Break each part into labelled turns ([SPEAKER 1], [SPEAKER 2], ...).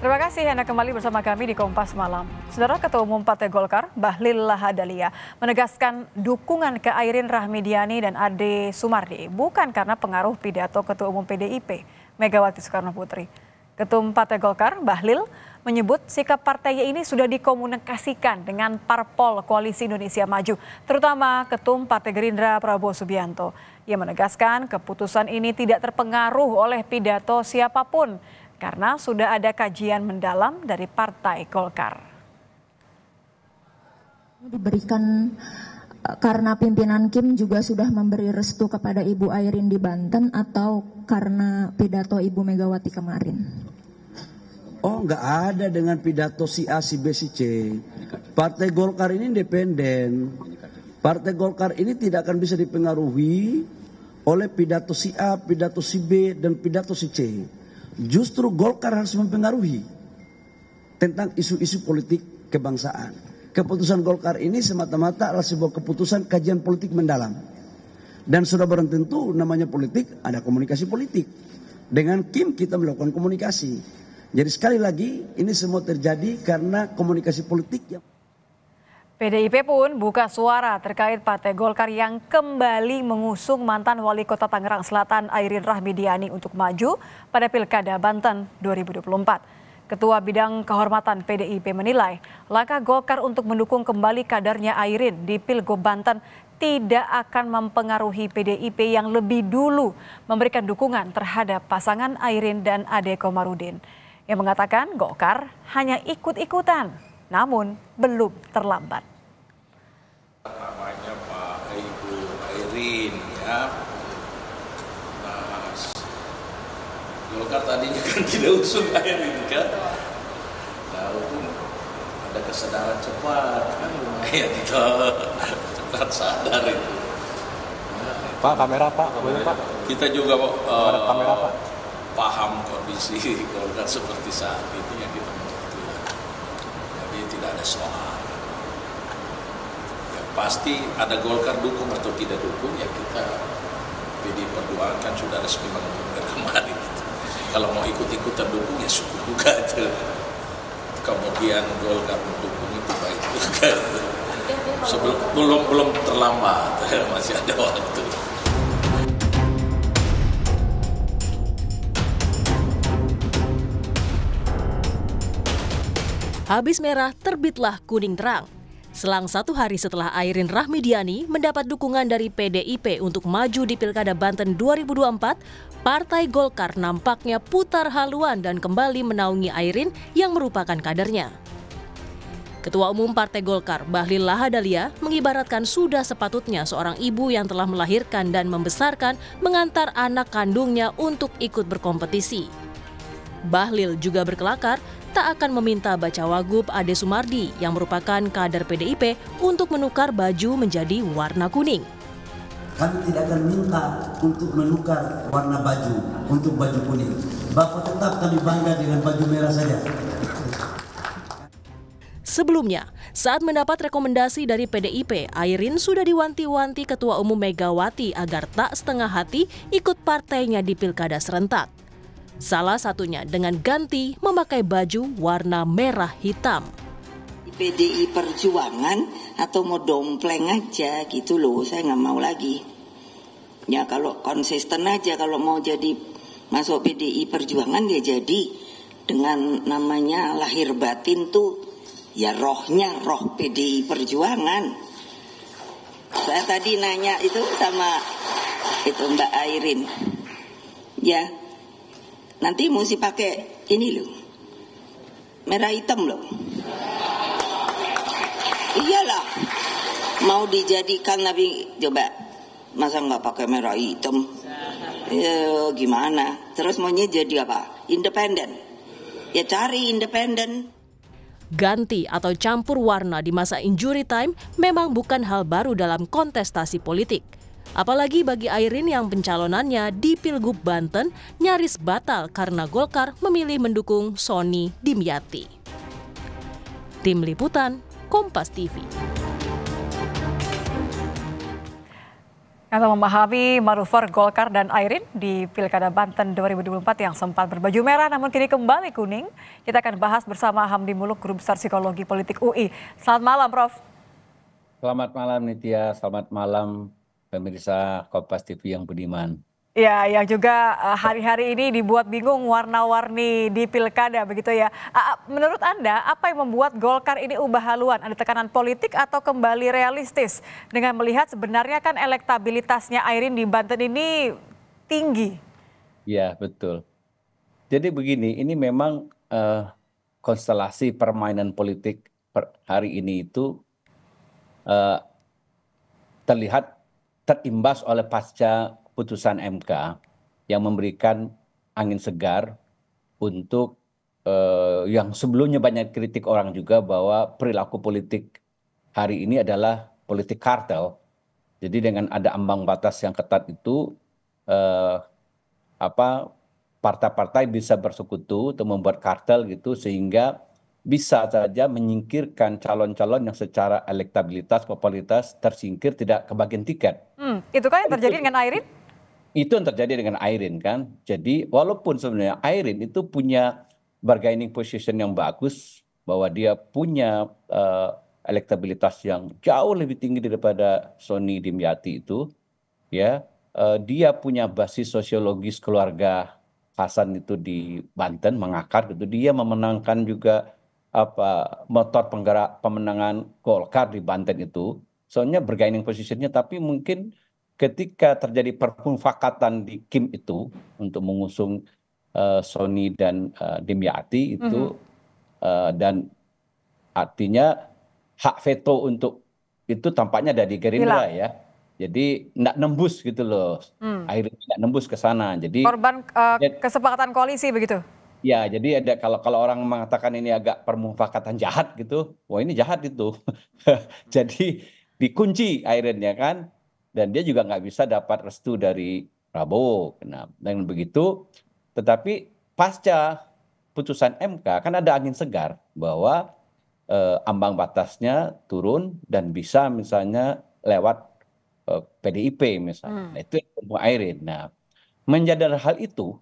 [SPEAKER 1] Terima kasih Anda kembali bersama kami di Kompas Malam. Saudara Ketua Umum Partai Golkar, Bahlil Lahadalia, menegaskan dukungan ke Airin Rahmidiani dan Ade Sumardi bukan karena pengaruh pidato Ketua Umum PDIP, Megawati Soekarno Putri. Umum Partai Golkar, Bahlil, menyebut sikap partainya ini sudah dikomunikasikan dengan parpol Koalisi Indonesia Maju, terutama Ketua Umum Partai Gerindra Prabowo Subianto. Ia menegaskan keputusan ini tidak terpengaruh oleh pidato siapapun karena sudah ada kajian mendalam dari Partai Golkar.
[SPEAKER 2] Diberikan eh, karena pimpinan Kim juga sudah memberi restu kepada Ibu Airin di Banten atau karena pidato Ibu Megawati kemarin?
[SPEAKER 3] Oh, nggak ada dengan pidato si A, si B, si C. Partai Golkar ini independen. Partai Golkar ini tidak akan bisa dipengaruhi oleh pidato si A, pidato si B, dan pidato si C. Justru Golkar harus mempengaruhi tentang isu-isu politik kebangsaan. Keputusan Golkar ini semata-mata adalah sebuah keputusan kajian politik mendalam. Dan sudah barang tentu namanya politik ada komunikasi politik. Dengan Kim kita melakukan komunikasi. Jadi sekali lagi ini semua terjadi karena komunikasi politik yang
[SPEAKER 1] PDIP pun buka suara terkait Partai Golkar yang kembali mengusung mantan wali kota Tangerang Selatan Airin Rahmidiani untuk maju pada Pilkada Banten 2024. Ketua Bidang Kehormatan PDIP menilai langkah Golkar untuk mendukung kembali kadarnya Airin di Pilgub Banten tidak akan mempengaruhi PDIP yang lebih dulu memberikan dukungan terhadap pasangan Airin dan Ade Komarudin yang mengatakan Golkar hanya ikut-ikutan namun belum terlambat.
[SPEAKER 3] Golkar tadinya kan tidak usung air itu kan Walaupun nah, ada kesadaran cepat kan lumayan itu cepat sadar itu Pak kamera Pak kamera Pak ya. kita juga uh, kamera Pak paham kondisi Golkar seperti saat ini yang kita mengerti jadi tidak ada soal ya, pasti ada Golkar dukung atau tidak dukung ya kita jadi perjuangkan sudah resmi mengumumkan kalau mau ikut-ikutan dukung ya syukur juga tuh kemudian Golkar mendukung itu baik juga iya, sebelum belum belum terlambat masih ada waktu
[SPEAKER 2] Habis merah terbitlah kuning terang. Selang satu hari setelah Airin Rahmidiani mendapat dukungan dari PDIP untuk maju di Pilkada Banten 2024, Partai Golkar nampaknya putar haluan dan kembali menaungi Airin yang merupakan kadernya. Ketua Umum Partai Golkar, Bahlil Lahadalia, mengibaratkan sudah sepatutnya seorang ibu yang telah melahirkan dan membesarkan mengantar anak kandungnya untuk ikut berkompetisi. Bahlil juga berkelakar tak akan meminta baca wagub Ade Sumardi yang merupakan kader PDIP untuk menukar baju menjadi warna kuning.
[SPEAKER 3] Kami tidak akan minta untuk menukar warna baju untuk baju kuning. Bapak tetap kami bangga dengan baju merah saja.
[SPEAKER 2] Sebelumnya, saat mendapat rekomendasi dari PDIP, Airin sudah diwanti-wanti Ketua Umum Megawati agar tak setengah hati ikut partainya di pilkada serentak. Salah satunya dengan ganti memakai baju warna merah hitam. PDI Perjuangan atau mau dompleng aja gitu loh, saya nggak mau lagi. Ya kalau konsisten aja kalau mau jadi masuk PDI Perjuangan ya jadi dengan namanya lahir batin tuh ya rohnya roh PDI Perjuangan. Saya tadi nanya itu sama itu Mbak Airin. Ya, Nanti mesti pakai ini loh. Merah hitam loh. Iyalah. Mau dijadikan Nabi coba masa nggak pakai merah hitam? Ya gimana? Terus maunya jadi apa? Independen. Ya cari independen. Ganti atau campur warna di masa injury time memang bukan hal baru dalam kontestasi politik. Apalagi bagi Airin yang pencalonannya di Pilgub Banten nyaris batal karena Golkar memilih mendukung Sony Dimyati. Tim Liputan, Kompas TV.
[SPEAKER 1] Untuk memahami manuver Golkar dan Airin di Pilkada Banten 2024 yang sempat berbaju merah namun kini kembali kuning, kita akan bahas bersama Hamdi Muluk, Guru Besar Psikologi Politik UI. Selamat malam, Prof.
[SPEAKER 3] Selamat malam, Nitya. Selamat malam, pemirsa Kompas TV yang budiman.
[SPEAKER 1] Ya, yang juga eh, hari-hari ini dibuat bingung warna-warni di pilkada begitu ya. Menurut Anda, apa yang membuat Golkar ini ubah haluan? Ada tekanan politik atau kembali realistis? Dengan melihat sebenarnya kan elektabilitasnya Airin di Banten ini tinggi.
[SPEAKER 3] Ya, betul. Jadi begini, ini memang uh, konstelasi permainan politik per hari ini itu uh, terlihat terimbas oleh pasca putusan mk yang memberikan angin segar untuk eh, yang sebelumnya banyak kritik orang juga bahwa perilaku politik hari ini adalah politik kartel. Jadi dengan ada ambang batas yang ketat itu eh, apa partai-partai bisa bersekutu untuk membuat kartel gitu sehingga bisa saja menyingkirkan calon-calon yang secara elektabilitas, popularitas tersingkir tidak kebagian tiket.
[SPEAKER 1] Hmm, itu kan yang terjadi itu, dengan Airin?
[SPEAKER 3] Itu yang terjadi dengan Airin kan. Jadi walaupun sebenarnya Airin itu punya bargaining position yang bagus, bahwa dia punya uh, elektabilitas yang jauh lebih tinggi daripada Sony Dimyati itu, ya uh, dia punya basis sosiologis keluarga Hasan itu di Banten mengakar gitu dia memenangkan juga apa motor penggerak pemenangan Golkar di Banten itu soalnya bergaining posisinya tapi mungkin ketika terjadi permufakatan di Kim itu untuk mengusung uh, Sony dan uh, eh, Demyati itu mm -hmm. uh, dan artinya hak veto untuk itu tampaknya dari Gerindra ya jadi tidak nembus gitu loh hmm. akhirnya tidak nembus ke sana jadi korban
[SPEAKER 1] uh, kesepakatan koalisi begitu
[SPEAKER 3] Ya, jadi ada kalau kalau orang mengatakan ini agak permufakatan jahat gitu, wah ini jahat itu. jadi dikunci airnya kan, dan dia juga nggak bisa dapat restu dari Prabowo. Nah, dengan begitu, tetapi pasca putusan MK kan ada angin segar bahwa eh, ambang batasnya turun dan bisa misalnya lewat eh, PDIP misalnya. Hmm. Nah, itu yang Airin. Nah, menjadar hal itu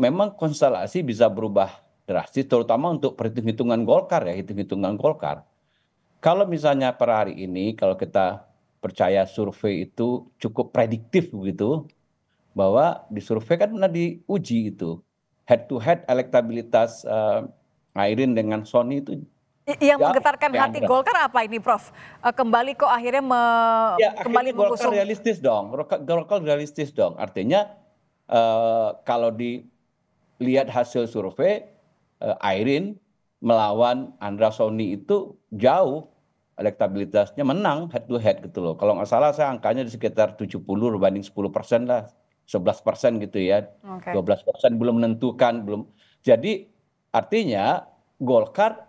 [SPEAKER 3] memang konstelasi bisa berubah drastis terutama untuk perhitungan Golkar ya hitung hitungan Golkar. Kalau misalnya per hari ini kalau kita percaya survei itu cukup prediktif begitu bahwa di survei kan pernah diuji itu head to head elektabilitas uh, Airin dengan Sony itu
[SPEAKER 1] yang menggetarkan ya, hati Golkar apa ini, Prof? Eh, kembali kok akhirnya me ya, kembali akhirnya Golkar
[SPEAKER 3] realistis dong. Golkar realistis dong. Artinya uh, kalau di lihat hasil survei Airin eh, melawan Andra Sony itu jauh elektabilitasnya menang head to head gitu loh. Kalau nggak salah saya angkanya di sekitar 70 berbanding 10 persen lah, 11 persen gitu ya, okay. 12 persen belum menentukan, belum. Jadi artinya Golkar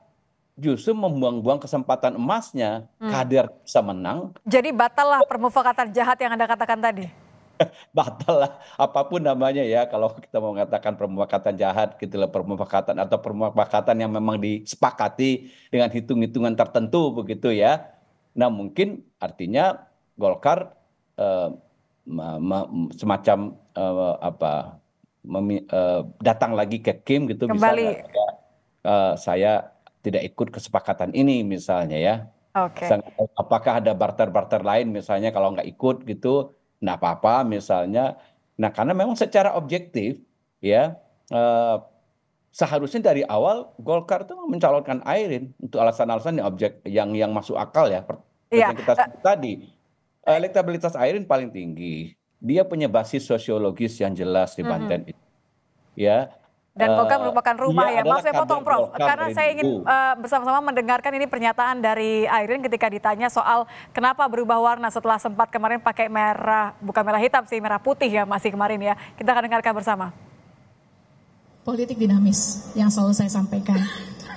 [SPEAKER 3] justru membuang-buang kesempatan emasnya, hmm. kader bisa menang.
[SPEAKER 1] Jadi lah permufakatan jahat yang Anda katakan tadi.
[SPEAKER 3] batal lah apapun namanya ya kalau kita mau mengatakan permufakatan jahat gitu lah permufakatan atau permufakatan yang memang disepakati dengan hitung-hitungan tertentu begitu ya. Nah, mungkin artinya Golkar eh, semacam eh, apa memi, eh, datang lagi ke Kim gitu Kembali. bisa eh, saya tidak ikut kesepakatan ini misalnya ya. Okay. Apakah ada barter-barter lain misalnya kalau nggak ikut gitu Nah, apa apa misalnya nah karena memang secara objektif ya eh, seharusnya dari awal Golkar itu mencalonkan Airin untuk alasan-alasan yang objek yang yang masuk akal ya Seperti iya, yang kita sebut eh, tadi elektabilitas Airin paling tinggi dia punya basis sosiologis yang jelas di mm-hmm. Banten mm -hmm. ya dan eh, Golkar merupakan rumah ya. Maaf saya potong Prof, karena saya ingin uh,
[SPEAKER 1] bersama-sama mendengarkan ini pernyataan dari Airin ketika ditanya soal kenapa berubah warna setelah sempat kemarin pakai merah, bukan merah hitam sih, merah putih ya masih kemarin ya. Kita akan dengarkan bersama. Politik dinamis yang selalu saya sampaikan.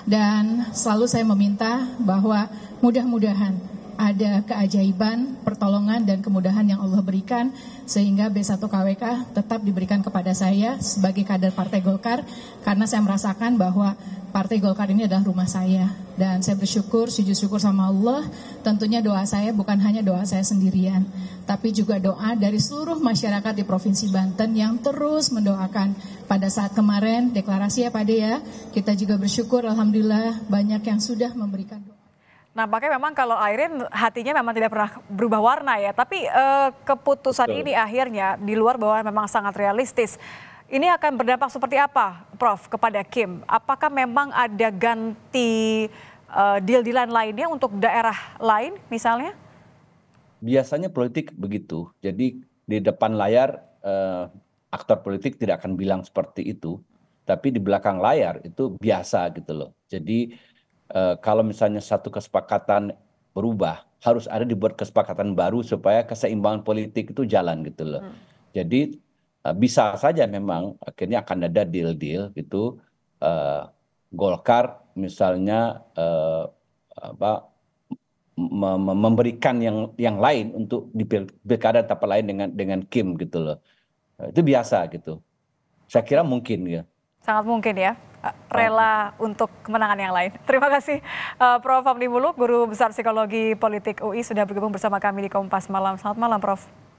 [SPEAKER 1] Dan selalu saya meminta bahwa mudah-mudahan ada keajaiban, pertolongan dan kemudahan yang Allah berikan sehingga B1KWK tetap diberikan kepada saya sebagai kader Partai Golkar karena saya merasakan bahwa Partai Golkar ini adalah rumah saya dan saya bersyukur, sujud syukur sama Allah. Tentunya doa saya bukan hanya doa saya sendirian, tapi juga doa dari seluruh masyarakat di Provinsi Banten yang terus mendoakan. Pada saat kemarin deklarasi ya Pak ya, kita juga bersyukur alhamdulillah banyak yang sudah memberikan doa. Nampaknya memang kalau Airin hatinya memang tidak pernah berubah warna ya. Tapi eh, keputusan Betul. ini akhirnya di luar bahwa memang sangat realistis. Ini akan berdampak seperti apa, Prof, kepada Kim? Apakah memang ada ganti eh, deal-dealan lainnya untuk daerah lain misalnya?
[SPEAKER 3] Biasanya politik begitu. Jadi di depan layar eh, aktor politik tidak akan bilang seperti itu. Tapi di belakang layar itu biasa gitu loh. Jadi Eh, kalau misalnya satu kesepakatan berubah, harus ada dibuat kesepakatan baru supaya keseimbangan politik itu jalan gitu loh. Hmm. Jadi eh, bisa saja memang akhirnya akan ada deal-deal gitu uh, Golkar misalnya uh, apa memberikan yang yang lain untuk di pilkada tempat lain dengan dengan Kim gitu loh. Itu biasa gitu. Saya kira mungkin ya.
[SPEAKER 1] Sangat mungkin ya rela untuk kemenangan yang lain. Terima kasih uh, Prof. Amni Muluk, Guru Besar Psikologi Politik UI sudah bergabung bersama kami di Kompas Malam. Selamat malam Prof.